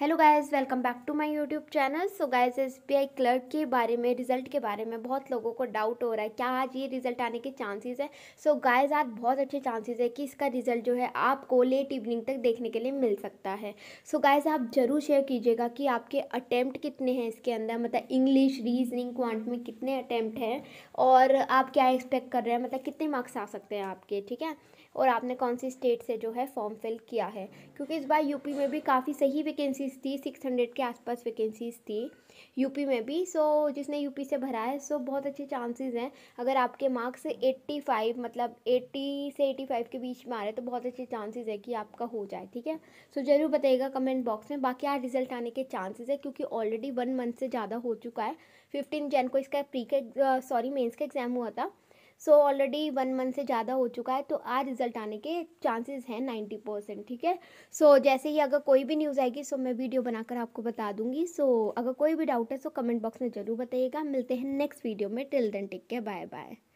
hello guys welcome back to my YouTube channel so guys SBI clerk के बारे में result के बारे में बहुत लोगों को डाउट हो रहा है क्या आज ये रिजल्ट आने के चांसेस है सो so, गाइस आज बहुत अच्छे चांसेस है कि इसका रिजल्ट जो है आपको लेट इवनिंग तक देखने के लिए मिल सकता है सो so, गाइस आप जरूर शेयर कीजिएगा कि आपके अटैम्प्ट कितने हैं इसके अंदर मतलब इंग्लिश रीजनिंग क्वांट में कितने अटैम्प्ट हैं और आप क्या एक्सपेक्ट कर रहे हैं मतलब कितने मार्क्स आ सकते हैं आपके ठीक है और आपने कौन सी स्टेट से जो है फॉर्म फिल किया है क्योंकि इस बार यूपी में भी काफ़ी सही वैकेंसी वैकेंसीज़ थी सिक्स हंड्रेड के आसपास वैकेंसीज़ थी यूपी में भी सो जिसने यूपी से भरा है सो बहुत अच्छे चांसेस हैं अगर आपके मार्क्स एट्टी फाइव मतलब एट्टी से एट्टी फाइव के बीच में आ रहे हैं तो बहुत अच्छे चांसेस है कि आपका हो जाए ठीक है सो ज़रूर बताइएगा कमेंट बॉक्स में बाकी आज रिजल्ट आने के चांसेज है क्योंकि ऑलरेडी वन मंथ से ज़्यादा हो चुका है फिफ्टीन जैन को इसका प्री के सॉरी मेन्स का एग्ज़ाम हुआ था सो ऑलरेडी वन मंथ से ज़्यादा हो चुका है तो आज रिजल्ट आने के चांसेस हैं नाइन्टी परसेंट ठीक है सो so, जैसे ही अगर कोई भी न्यूज़ आएगी सो so मैं वीडियो बनाकर आपको बता दूंगी सो so, अगर कोई भी डाउट है सो कमेंट बॉक्स में ज़रूर बताइएगा मिलते हैं नेक्स्ट वीडियो में till then take care bye bye